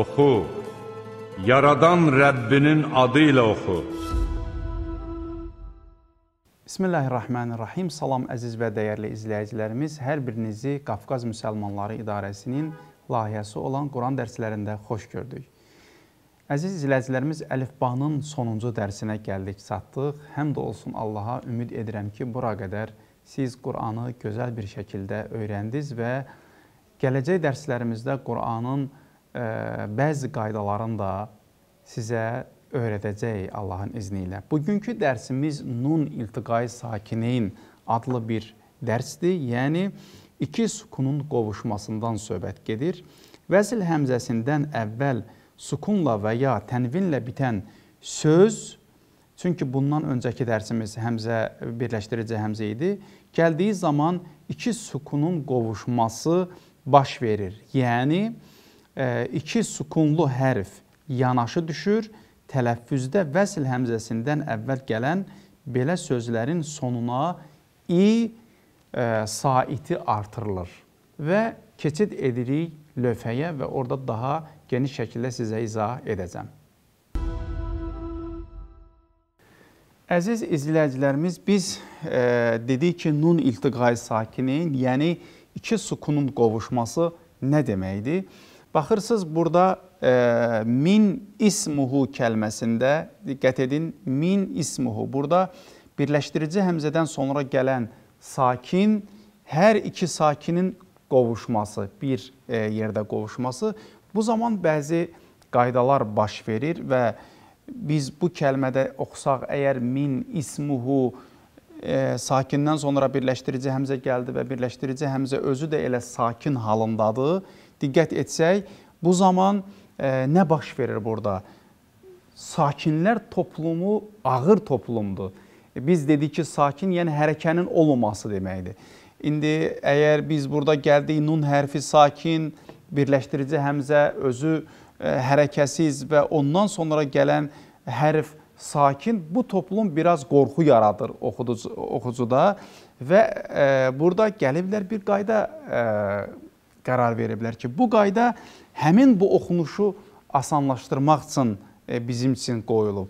Oxu, yaradan Rəbbinin adı ilə oxu. Bismillahirrahmanirrahim. Salam əziz və dəyərli izləyicilərimiz. Hər birinizi Qafqaz Müsəlmanları İdarəsinin layihəsi olan Quran dərslərində xoş gördük. Əziz izləyicilərimiz, əlifbanın sonuncu dərsinə gəldik, çatdıq. Həm də olsun Allaha ümid edirəm ki, bura qədər siz Qur'anı gözəl bir şəkildə öyrəndiniz və gələcək dərslərimizdə Qur'anın bəzi qaydaların da sizə öyrədəcək Allahın izni ilə. Bugünkü dərsimiz nun iltiqai sakinin adlı bir dərsdir. Yəni iki sukunun qovuşmasından söhbət gedir. Vəzil həmzəsindən əvvəl sukunla və ya tənvinlə bitən söz çünki bundan öncəki dərsimiz həmzə birləşdirici həmzə idi. Gəldiyi zaman iki sukunun qovuşması baş verir. Yəni iki sukunlu hərf yanaşı düşür, tələffüzdə vəsil həmzəsindən əvvəl gələn belə sözlərin sonuna i ə, e, saiti artırılır və keçid edirik lövhəyə və orada daha geniş şəkildə sizə izah edəcəm. Əziz izləyicilərimiz, biz e, dedik ki, nun iltiqai sakinin, yəni iki sukunun qovuşması nə deməkdir? Baxırsınız burada e, min ismuhu kəlməsində, diqqət edin, min ismuhu. Burada birləşdirici həmzədən sonra gələn sakin, hər iki sakinin qovuşması, bir e, yerdə qovuşması. Bu zaman bəzi qaydalar baş verir və biz bu kəlmədə oxusaq, əgər min ismuhu e, sakindən sonra birləşdirici həmzə gəldi və birləşdirici həmzə özü də elə sakin halındadır, diqqət etsək, bu zaman e, nə baş verir burada? Sakinlər toplumu ağır toplumdur. Biz dedik ki, sakin yəni hərəkənin olmaması deməkdir. İndi əgər biz burada gəldik nun hərfi sakin, birləşdirici həmzə özü e, hərəkəsiz və ondan sonra gələn hərf sakin bu toplum biraz qorxu yaradır oxucu, oxucuda və e, burada gəliblər bir qayda e, qərar veriblər ki, bu qayda həmin bu oxunuşu asanlaşdırmaq üçün e, bizim üçün qoyulub.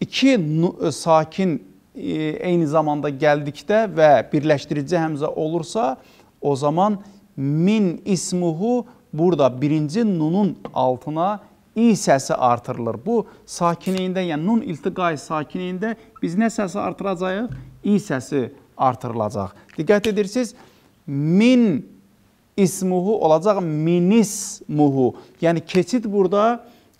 2 e, sakin e, eyni zamanda gəldikdə və birləşdirici həmzə olursa, o zaman min ismuhu burada birinci nunun altına i səsi artırılır. Bu sakinliyində, yəni nun iltiqay sakinliyində biz nə səsi artıracağıq? i səsi artırılacaq. Diqqət edirsiniz, min ismuhu olacaq minismuhu. Yəni keçid burada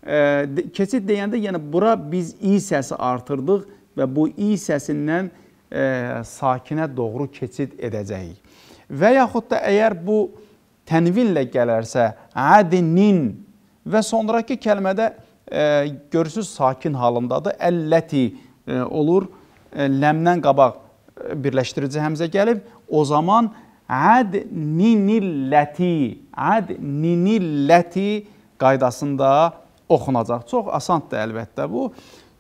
e, keçid deyəndə yəni bura biz i səsi artırdıq və bu i səsindən e, sakinə doğru keçid edəcəyik. Və yaxud da əgər bu tənvinlə gələrsə adinin və sonrakı kəlmədə e, görürsüz sakin halındadır. Əlləti e, olur. E, ləmdən qabaq e, birləşdirici həmzə gəlib. O zaman e, Əd ninilləti, əd ninilləti qaydasında oxunacaq. Çox asandır əlbəttə bu.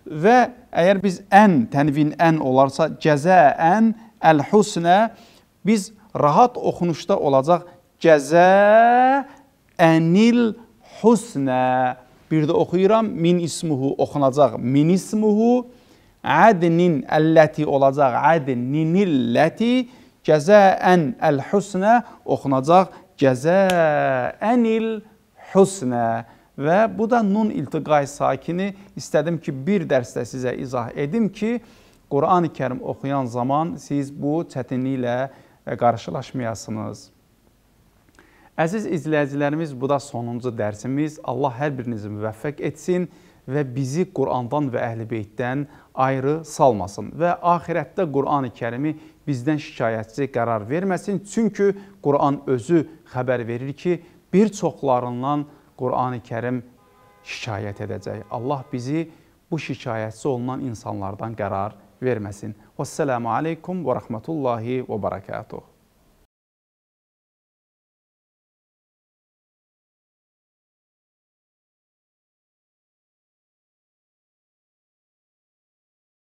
Və əgər biz ən, tənvin ən olarsa, cəzə ən, əl-husnə biz rahat oxunuşda olacaq cəzə ənil husnə. Bir də oxuyuram, min ismuhu oxunacaq min ismuhu, ədnin əlləti olacaq ədninilləti, Cəzəən əl-husnə oxunacaq cəzəənil husnə və bu da nun iltiqay sakini istədim ki, bir dərsdə sizə izah edim ki, Qur'an-ı Kərim oxuyan zaman siz bu çətinliklə e, qarşılaşmayasınız. Əziz izləyicilərimiz, bu da sonuncu dərsimiz. Allah hər birinizi müvəffəq etsin və bizi Qur'andan və Əhl-i Beytdən ayrı salmasın və axirətdə Qur'an-ı Kərimi bizdən şikayətçi qərar verməsin. Çünki Quran özü xəbər verir ki, bir çoxlarından Qurani Kərim şikayət edəcək. Allah bizi bu şikayətçi olunan insanlardan qərar verməsin. Vəssalamu aleykum və rəhmətullahi və barakatuhu.